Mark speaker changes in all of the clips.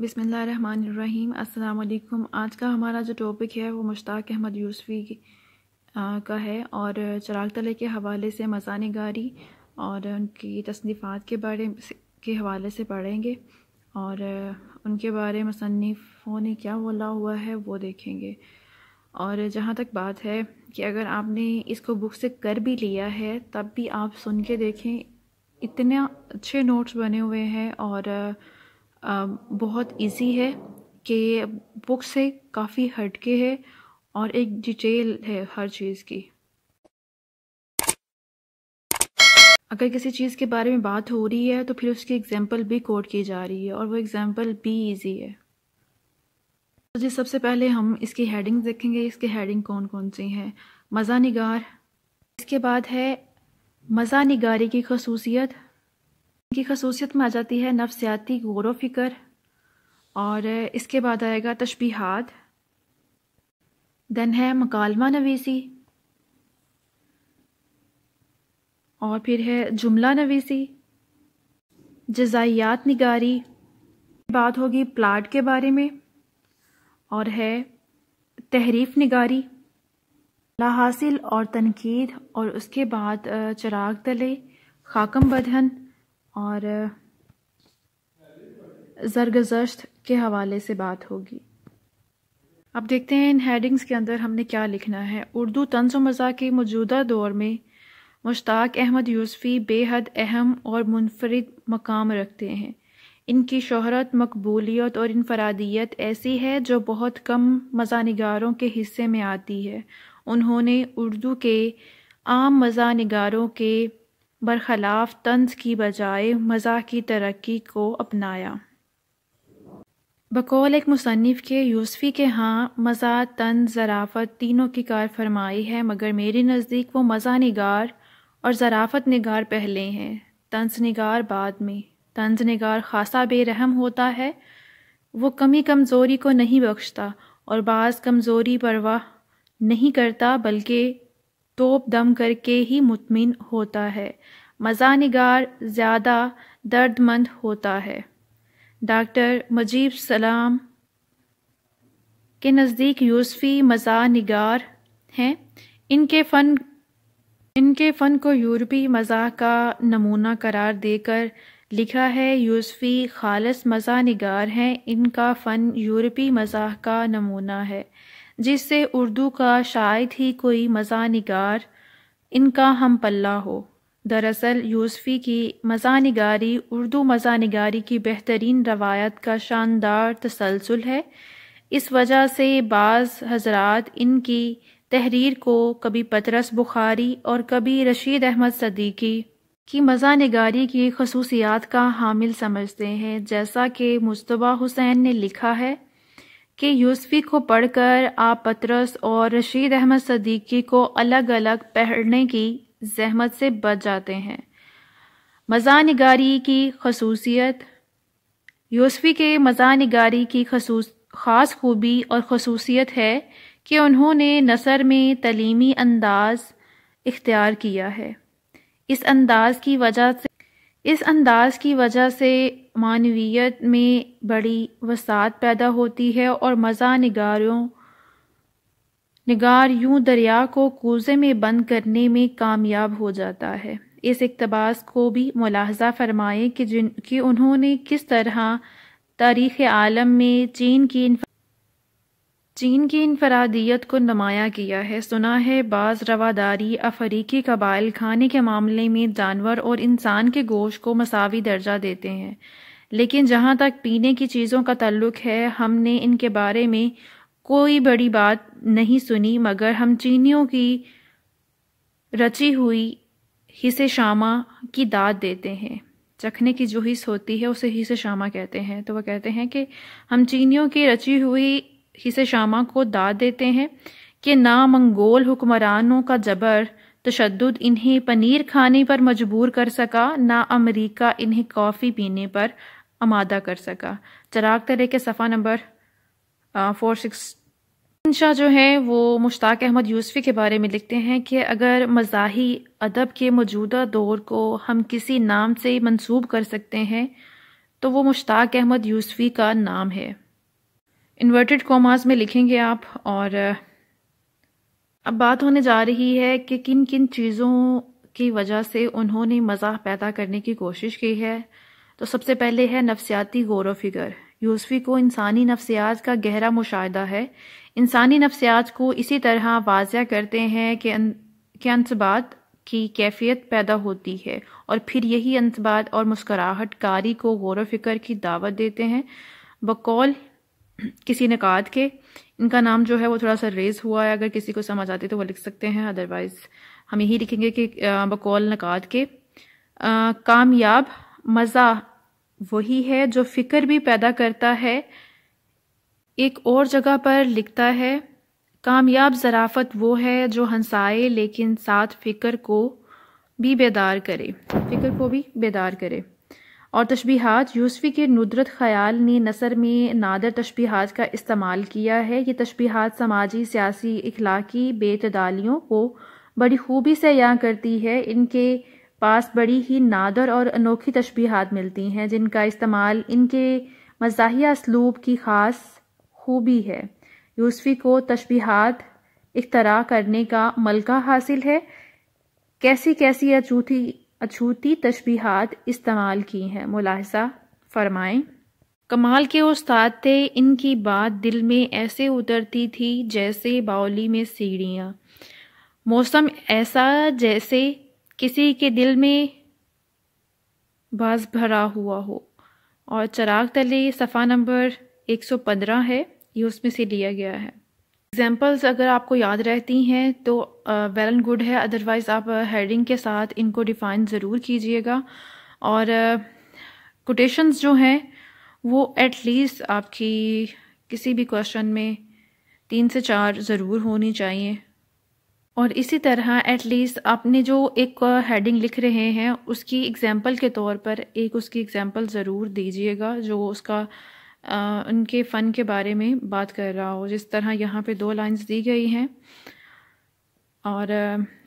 Speaker 1: बिसमीम अल्लाम आज का हमारा जो टॉपिक है वो मुश्ताक अहमद यूसफ़ी का है और चराग तले के हवाले से मजान गारी और उनकी तसनीफ़ात के बारे के हवाले से पढ़ेंगे और उनके बारे मुसनफ़ों ने क्या बोला हुआ है वो देखेंगे और जहाँ तक बात है कि अगर आपने इसको बुक से कर भी लिया है तब भी आप सुन के देखें इतने अच्छे नोट्स बने हुए हैं और बहुत इजी है कि बुक से काफ़ी हटके है और एक डिटेल है हर चीज़ की अगर किसी चीज़ के बारे में बात हो रही है तो फिर उसकी एग्जांपल भी कोड की जा रही है और वो एग्जांपल भी इजी है तो जी सबसे पहले हम इसकी हेडिंग देखेंगे इसकी हेडिंग कौन कौन सी हैं मज़ा निगार इसके बाद है मज़ा निगारी की खसूसियत इनकी खसूसियत में आ जाती है नफसियाती गौर फिक्र और इसके बाद आएगा तशबीहात देन है मकालमा नवीसी और फिर है जुमला नवीसी जजाइयात निगारी बात होगी प्लाट के बारे में और है तहरीफ निगारी ला हासिल और तनकीद और उसके बाद चराग तले खाकम बदहन और ज़रगजश्त के हवाले से बात होगी अब देखते हैं इन हेडिंग्स के अंदर हमने क्या लिखना है उर्दू तंज मज़ा के मौजूदा दौर में मुश्ताक अहमद यूसफ़ी बेहद अहम और मुनफरद मकाम रखते हैं इनकी शहरत मकबूलियत और इनफरादियत ऐसी है जो बहुत कम नगारों के हिस्से में आती है उन्होंने उर्दू के आम नगारों के बरखलाफ तंज की बजाय मज़ा की तरक्की को अपनाया बकौल एक मुसनफ़ के यूसफ़ी के हाँ मज़ा तन ज़राफ़त तीनों की कार फरमाई है मगर मेरे नज़दीक वो मज़ा नगार और ज़राफ़त नगार पहले हैं तंज नगार बाद में तंज नगार खासा बेरहम होता है वो कमी कमज़ोरी को नहीं बख्शता और बाज़ कमज़ोरी परवाह नहीं करता बल्कि तोप दम करके ही मुतमिन होता है मज़ा निगार ज़्यादा दर्दमंद होता है डॉक्टर मुजीब सलाम के नज़दीक यूसफ़ी मज़ा हैं इनके फ़न इनके फ़न को यूरोपी मज़ा का नमूना करार देकर लिखा है यूसफ़ी खालस मज़ा हैं इनका फ़न यूरोपी मजा का नमूना है जिससे उर्दू का शायद ही कोई मज़ा इनका हम पल्ला हो दरअसल यूसफ़ी की मज़ा नगारी उर्दू मज़ा नगारी की बेहतरीन रवायत का शानदार तसलसल है इस वजह से बाज़ हजरात इनकी तहरीर को कभी पतरस बुखारी और कभी रशीद अहमद सदीकी की मज़ा नगारी की खसूसियात का हामिल समझते हैं जैसा कि मुशतबा हुसैन ने लिखा है कि यूसफ़ी को पढ़कर आप पतरस और रशीद अहमद सदीकी को अलग अलग पढ़ने की जहमत से बच जाते हैं मज़ा नगारी की खसूसियत यूसफ़ी के मज़ा नगारी की खसूस ख़ास खूबी और खसूसियत है कि उन्होंने नसर में तलीमी अंदाज इख्तियार किया है इस अंदाज की वजह से इस अंदाज की वजह से मानवीयत में बड़ी वसात पैदा होती है और मज़ा नगारों निगार यूं दरिया को कूजे में बंद करने में कामयाब हो जाता है इस इकतबास को भी मुलाहजा फरमाएं कि जिन कि उन्होंने किस तरह तारीख़ आलम में चीन की चीन की इनफरादियत को नुमाया किया है सुना है बाज़ रवादारी अफ्रीकी कबाइल खाने के मामले में जानवर और इंसान के गोश को मसावी दर्जा देते हैं लेकिन जहाँ तक पीने की चीज़ों का तल्लुक है हमने इनके बारे में कोई बड़ी बात नहीं सुनी मगर हम चीनियों की रची हुई हिसे शामा की दाद देते हैं चखने की जो हिस होती है उसे हिसे शामा कहते हैं तो वह कहते हैं कि हम चीनियों की रची हुई हिसे शामा को दाद देते हैं कि ना मंगोल हुक्मरानों का जबर तशद इन्हें पनीर खाने पर मजबूर कर सका ना अमेरिका इन्हें कॉफ़ी पीने पर आमादा कर सका चराग तरह के सफ़ा नंबर फोर सिक्स शाह जो हैं वो मुश्ताक अहमद यूसफ़ी के बारे में लिखते हैं कि अगर मजाही अदब के मौजूदा दौर को हम किसी नाम से मंसूब कर सकते हैं तो वो मुश्ताक अहमद यूसफ़ी का नाम है इन्वर्टेड कॉमास में लिखेंगे आप और अब बात होने जा रही है कि किन किन चीज़ों की वजह से उन्होंने मजाक पैदा करने की कोशिश की है तो सबसे पहले है नफसियाती गौर फिगर यूसफी को इंसानी नफ्सियात का गहरा मुशाह है इंसानी नफ्सियात को इसी तरह वाजिया करते हैं कि अं-, के अंसबात की कैफियत पैदा होती है और फिर यही अनसबात और मुस्कराहट कारी को गौर फिक्र की दावत देते हैं बकौल किसी नक़ाद के इनका नाम जो है वो थोड़ा सा रेज हुआ है अगर किसी को समझ आती तो वो लिख सकते हैं अदरवाइज़ हम यही लिखेंगे कि बकौल नक़ाद के कामयाब मज़ा वही है जो फ़िक्र भी पैदा करता है एक और जगह पर लिखता है कामयाब ज़राफ़त वो है जो हंसाए लेकिन साथ फ़िक्र को भी बेदार करे फ़िक्र को भी बेदार करे और तशबीहात यूसफ़ी के नुदरत ख्याल ने नसर में नादर तशबीहात का इस्तेमाल किया है ये तशबीहात समाजी सियासी इखलाकी बेतदालियों को बड़ी खूबी से यहाँ करती है इनके पास बड़ी ही नादर और अनोखी तशबीहात मिलती हैं जिनका इस्तेमाल इनके मजाहिया इसलूब की ख़ास खूबी है यूसफी को तशबीहात इख्तरा करने का मलका हासिल है कैसी कैसी अछूती अछूती तशबीहात इस्तेमाल की हैं मुलाहसा फरमाएं कमाल के उस्ताद थे इनकी बात दिल में ऐसे उतरती थी जैसे बाउली में सीढ़ियाँ मौसम ऐसा जैसे किसी के दिल में बास भरा हुआ हो और चराग तले सफ़ा नंबर 115 है ये उसमें से लिया गया है एग्जाम्पल्स अगर आपको याद रहती हैं तो वेल एंड गुड है अदरवाइज़ आप हेडिंग के साथ इनको डिफ़ाइन ज़रूर कीजिएगा और कोटेशंस जो हैं वो एटलीस्ट लीस्ट आपकी किसी भी क्वेश्चन में तीन से चार ज़रूर होनी चाहिए और इसी तरह एटलीस्ट आपने जो एक हेडिंग लिख रहे हैं उसकी एग्जाम्पल के तौर पर एक उसकी एग्जाम्पल ज़रूर दीजिएगा जो उसका आ, उनके फ़न के बारे में बात कर रहा हो जिस तरह यहाँ पे दो लाइंस दी गई हैं और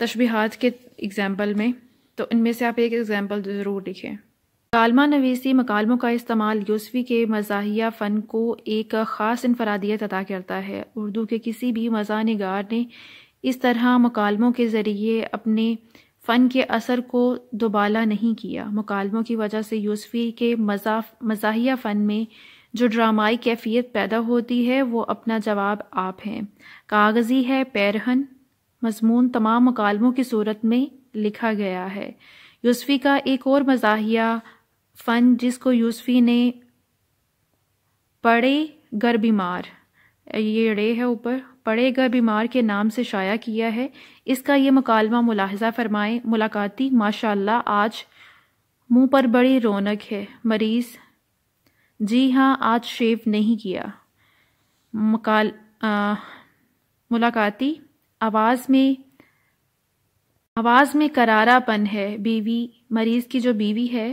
Speaker 1: तशबीहात के एग्ज़ाम्पल में तो इनमें से आप एक एग्ज़ाम्पल ज़रूर लिखें कालमा नवीसी मकालमों का इस्तेमाल यूसफी के मजाहिया फ़न को एक ख़ास इनफरादियत अदा करता है उर्दू के किसी भी मजा नगार ने इस तरह मुकालमों के ज़रिए अपने फ़न के असर को दोबाला नहीं किया मुकालमों की वजह से यूसफ़ी के मजाफ मजाहिया फ़न में जो ड्रामाई कैफियत पैदा होती है वो अपना जवाब आप हैं कागज़ी है पैरहन मजमून तमाम मुकालमों की सूरत में लिखा गया है यूसफ़ी का एक और मजाहिया फ़न जिसको यूसफ़ी ने पड़े गर बीमार ये रे है ऊपर पड़े गए बीमार के नाम से शाया किया है इसका ये मुकालमा मुलाहजा फरमाएं मुलाकाती माशाल्लाह आज मुंह पर बड़ी रौनक है मरीज जी हाँ आज शेव नहीं किया मकाल आ, मुलाकाती आवाज़ में आवाज़ में करारापन है बीवी मरीज़ की जो बीवी है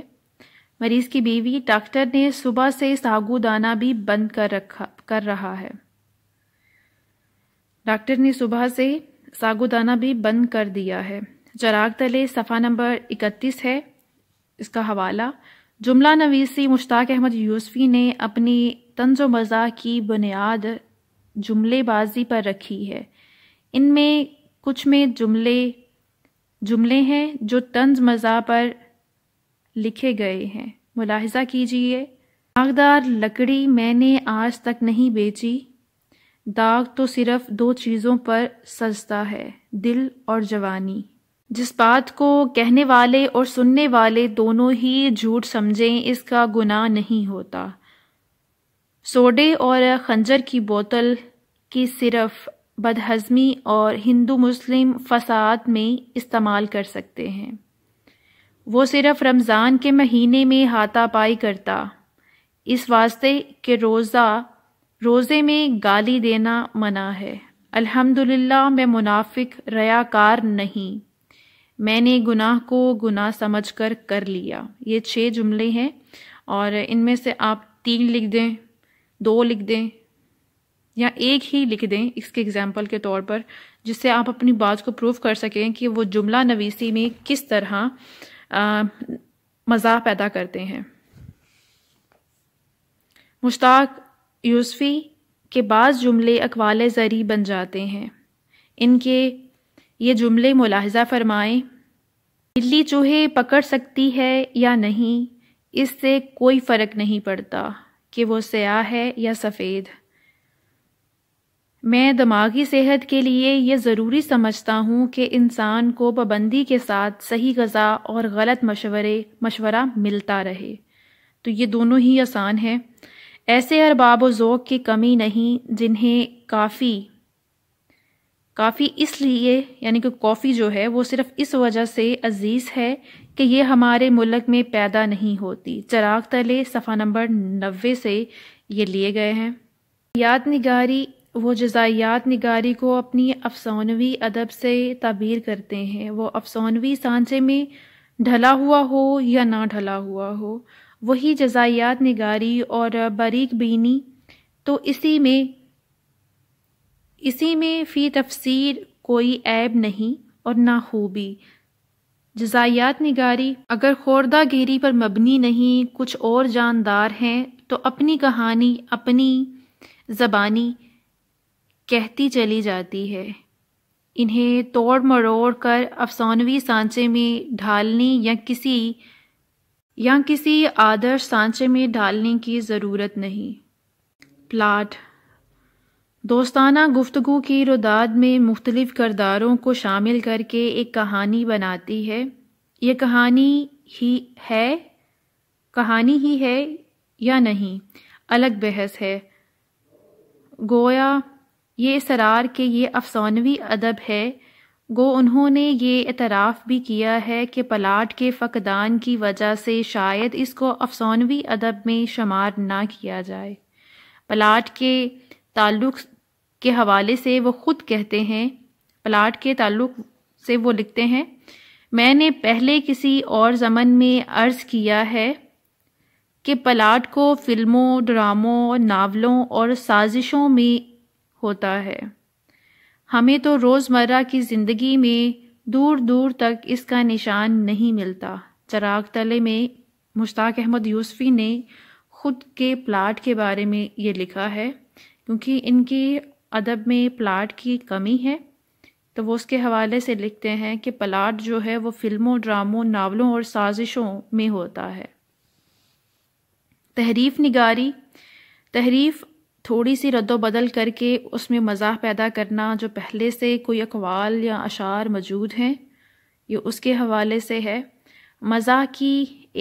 Speaker 1: मरीज़ की बीवी डॉक्टर ने सुबह से सागुदाना भी बंद कर रखा कर रहा है डॉक्टर ने सुबह से सागुदाना भी बंद कर दिया है चराग तले सफ़ा नंबर इकतीस है इसका हवाला जुमला नवीसी मुश्ताक अहमद यूसफी ने अपनी तंज मज़ा की बुनियाद जुमलेबाजी पर रखी है इनमें कुछ में जुमले जुमले हैं जो तंज मज़ा पर लिखे गए हैं मुलाहजा कीजिए आगदार लकड़ी मैंने आज तक नहीं बेची दाग तो सिर्फ दो चीज़ों पर सजता है दिल और जवानी जिस बात को कहने वाले और सुनने वाले दोनों ही झूठ समझें इसका गुनाह नहीं होता सोडे और खंजर की बोतल की सिर्फ बदहजमी और हिंदू मुस्लिम फसाद में इस्तेमाल कर सकते हैं वो सिर्फ रमज़ान के महीने में हाथापाई करता इस वास्ते के रोज़ा रोज़े में गाली देना मना है अल्हम्दुलिल्लाह मैं मुनाफिक रयाकार नहीं मैंने गुनाह को गुनाह समझकर कर लिया ये छः जुमले हैं और इनमें से आप तीन लिख दें दो लिख दें या एक ही लिख दें इसके एग्ज़ाम्पल के तौर पर जिससे आप अपनी बात को प्रूव कर सकें कि वो जुमला नवीसी में किस तरह मजा पैदा करते हैं मुश्ताक यूसफ़ी के बाद जुमले अकवाल ज़री बन जाते हैं इनके ये जुमले मुलाहजा फरमाएं बिल्ली चूहे पकड़ सकती है या नहीं इससे कोई फ़र्क नहीं पड़ता कि वो सयाह है या सफ़ेद मैं दिमागी सेहत के लिए ये ज़रूरी समझता हूँ कि इंसान को पाबंदी के साथ सही गज़ा और गलत मशवरे मशवरा मिलता रहे तो ये दोनों ही आसान है ऐसे अरबाब ज़ोक की कमी नहीं जिन्हें काफ़ी काफ़ी इसलिए यानी कि कॉफ़ी जो है वो सिर्फ़ इस वजह से अजीज़ है कि ये हमारे मुल्क में पैदा नहीं होती चराग तले सफ़ा नंबर नबे से ये लिए गए हैं याद निगारी वो जजायात निगारी को अपनी अफसानवी अदब से ताबीर करते हैं वो अफसानवी सांचे में ढला हुआ हो या ना ढला हुआ हो वही जजायात निगारी और बारीक बीनी तो इसी में इसी में फ़ी तफसीर कोई ऐब नहीं और ना खूबी जजायात निगारी अगर खोरदा गिरी पर मबनी नहीं कुछ और जानदार हैं तो अपनी कहानी अपनी ज़बानी कहती चली जाती है इन्हें तोड़ मरोड़ कर अफसानवी सांचे में ढालने या किसी या किसी आदर्श सांचे में ढालने की ज़रूरत नहीं प्लाट दोस्ताना गुफ्तगु की रुदाद में मुख्तलिफ करदारों को शामिल करके एक कहानी बनाती है ये कहानी ही है कहानी ही है या नहीं अलग बहस है गोया ये सरार के ये अफसानवी अदब है गो उन्होंने ये इतराफ़ भी किया है कि पलाट के फ़कदान की वजह से शायद इसको अफसानवी अदब में शुमार ना किया जाए पलाट के ताल्लुक़ के हवाले से वो ख़ुद कहते हैं पलाट के ताल्लुक़ से वो लिखते हैं मैंने पहले किसी और ज़मन में अर्ज़ किया है कि पलाट को फ़िल्मों ड्रामों नावलों और साजिशों में होता है हमें तो रोज़मर्रा की ज़िंदगी में दूर दूर तक इसका निशान नहीं मिलता चराग तले में मुश्ताक अहमद यूसफ़ी ने खुद के प्लाट के बारे में ये लिखा है क्योंकि इनकी अदब में प्लाट की कमी है तो वो उसके हवाले से लिखते हैं कि प्लाट जो है वो फिल्मों ड्रामों नावलों और साजिशों में होता है तहरीफ निगारी तहरीफ थोड़ी सी रद्दबदल करके उसमें मजा पैदा करना जो पहले से कोई अकवाल या अशार मौजूद हैं ये उसके हवाले से है मज़ा की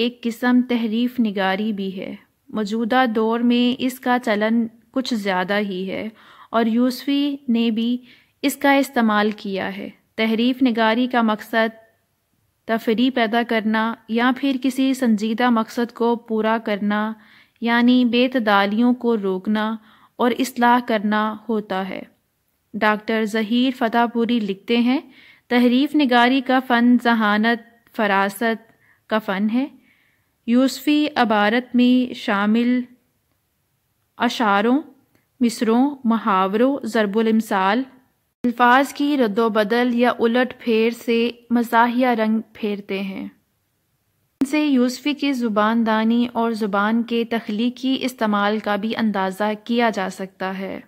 Speaker 1: एक किस्म तहरीफ निगारी भी है मौजूदा दौर में इसका चलन कुछ ज़्यादा ही है और यूसफी ने भी इसका इस्तेमाल किया है तहरीफ निगारी का मकसद तफरी पैदा करना या फिर किसी संजीदा मकसद को पूरा करना यानी बेतदालियों को रोकना और असलाह करना होता है डॉक्टर ज़हीर फ़तेहपुरी लिखते हैं तहरीफ नगारी का फ़न जहानत फरासत का फ़न है यूसफ़ी अबारत में शामिल अशारों मिसरों महावरों ज़रबुलमसाल अल्फाज की रद्दोबदल या उलट फेर से मजाहिया रंग फेरते हैं से यूसफ़ी की ज़ुबान दानी और ज़ुबान के तख्लीकी इस्तेमाल का भी अंदाज़ा किया जा सकता है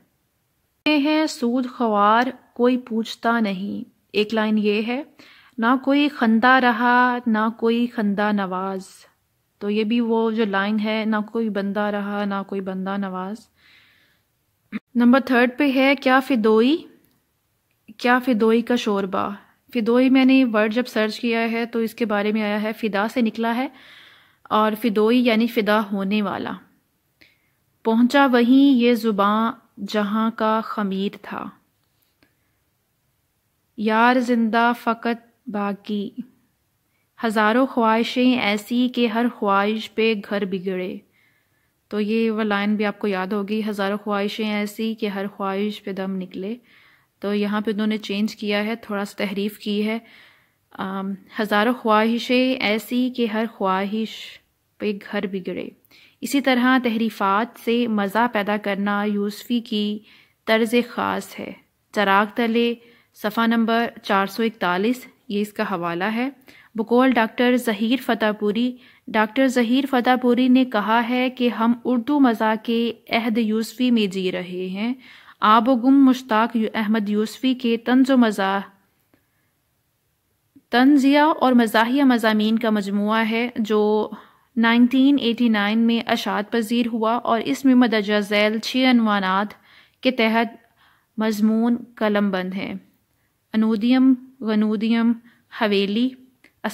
Speaker 1: हैं सूद खवार कोई पूछता नहीं एक लाइन ये है ना कोई खंदा रहा ना कोई खंदा नवाज तो ये भी वो जो लाइन है ना कोई बंदा रहा ना कोई बंदा नवाज नंबर थर्ड पे है क्या फिदोई क्या फिदोई का शोरबा फ़िदोई मैंने वर्ड जब सर्च किया है तो इसके बारे में आया है फ़िदा से निकला है और फ़िदोई यानी फ़िदा होने वाला पहुंचा वहीं ये जुबान जहां का खमीर था यार जिंदा फ़कत बाकी हज़ारों ख्वाहिशें ऐसी कि हर ख्वाहिश पे घर बिगड़े तो ये वह लाइन भी आपको याद होगी हज़ारों ख्वाहिशें ऐसी कि हर ख्वाहिश पे दम निकले तो यहाँ पे उन्होंने चेंज किया है थोड़ा सा तहरीफ की है हज़ारों ख्वाहिशें ऐसी कि हर ख्वाहिश पे घर बिगड़े इसी तरह तहरीफ़ात से मज़ा पैदा करना यूसफ़ी की तर्ज ख़ास है चराग तले सफ़ा नंबर चार सौ इकतालीस ये इसका हवाला है बकौल डॉक्टर ज़हीर फ़तेहपुरी डॉक्टर ज़हीर फ़तेहपुरी ने कहा है कि हम उर्दू मज़ा के अहद यूसफ़ी में जी रहे हैं आब गुम मुश्ताक अहमद यूसफ़ी के तंज व तंजिया और मज़ाहिया मजामी का मजमु है जो 1989 में अशात पजीर हुआ और इसमें मदरजा जैल छः अनवाना के तहत मजमून कलम बंद है अनूदियम गनूदियम हवेली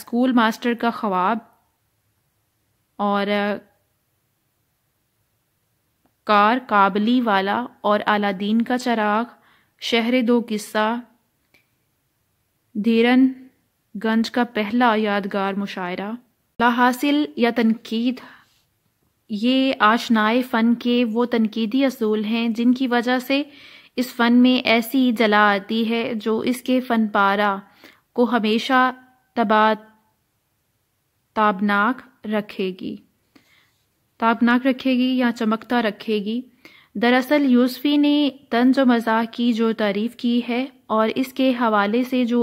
Speaker 1: स्कूल मास्टर का ख्वाब और कार काबली वाला और अलादीन का चराग शहर दो किस्सा धीरन गंज का पहला यादगार मुशायरा लाहासिल या तनकीद ये आशनाए फ़न के वो तनकीदी असूल हैं जिनकी वजह से इस फ़न में ऐसी जला आती है जो इसके फ़न पारा को हमेशा तबाह ताबनाक रखेगी ताबनाक रखेगी या चमकता रखेगी दरअसल यूसफी ने तंज मजाक की जो तारीफ़ की है और इसके हवाले से जो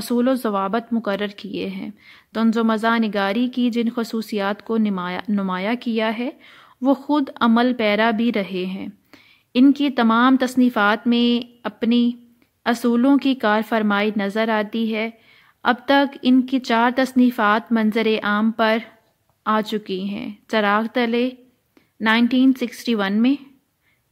Speaker 1: असूल जवाबत मुकर किए हैं तंज मज़ा नगारी की जिन खसूसियात को नुमाया नुमाया किया है वो ख़ुद अमल पैरा भी रहे हैं इनकी तमाम तसनीफ़ात में अपनी असूलों की कार फरमाई नज़र आती है अब तक इनकी चार तसनीफ़ात मंजर आम पर आ चुकी हैं चराग तले 1961 में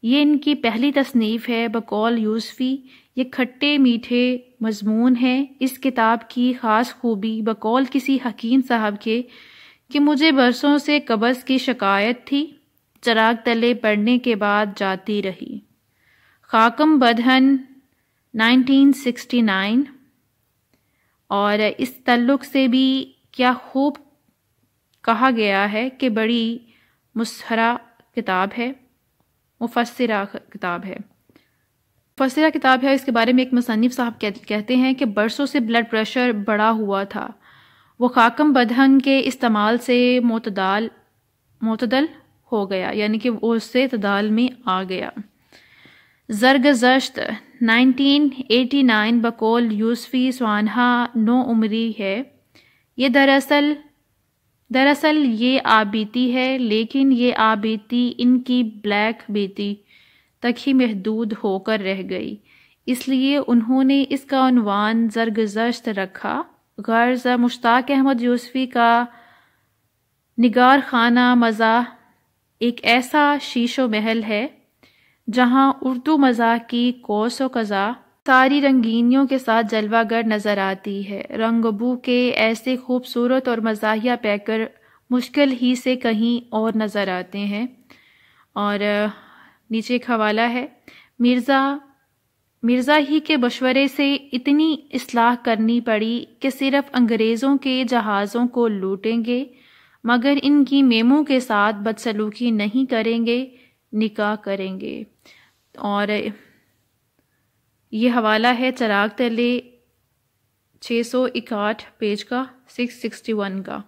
Speaker 1: ये इनकी पहली तसनीफ़ है बकौल यूसफ़ी ये खट्टे मीठे मजमून है इस किताब की ख़ास खूबी बकौल किसी हकीम साहब के कि मुझे बरसों से कब्ज़ की शिकायत थी चराग तले पढ़ने के बाद जाती रही खाकम बदहन 1969 और इस तल्लुक से भी क्या खूब कहा गया है कि बड़ी मुसहरा किताब है मुफसरा किताब है मुफसरा किताब है इसके बारे में एक मुसनफ़ साहब कहते हैं कि बरसों से ब्लड प्रेशर बढ़ा हुआ था वो खाकम बदहन के इस्तेमाल से मतदाल मतदल हो गया यानी कि वो उससे तदाल में आ गया जरगजश्त 1989 बकोल यूसफ़ी स्वानहा नो उमरी है ये दरअसल दरअसल ये आबीती है लेकिन ये आबीती इनकी ब्लैक बीती तक ही महदूद होकर रह गई इसलिए उन्होंने इसका उनवान जरगजश्त रखा गर्ज मुश्ताक अहमद यूसफ़ी का निगार खाना मज़ा एक ऐसा शीशो महल है जहाँ उर्दू मज़ा की कोस कज़ा सारी रंगीनियों के साथ जलवागर नजर आती है रंगबू के ऐसे खूबसूरत और मजाहिया पैकर मुश्किल ही से कहीं और नज़र आते हैं और नीचे एक हवाला है मिर्ज़ा मिर्ज़ा ही के मशवरे से इतनी असलाह करनी पड़ी कि सिर्फ अंग्रेज़ों के जहाज़ों को लूटेंगे मगर इनकी मेमों के साथ बदसलूकी नहीं करेंगे निकाह करेंगे और ये हवाला है चराग तले छः सौ इकाठ पेज का सिक्स सिक्सटी वन का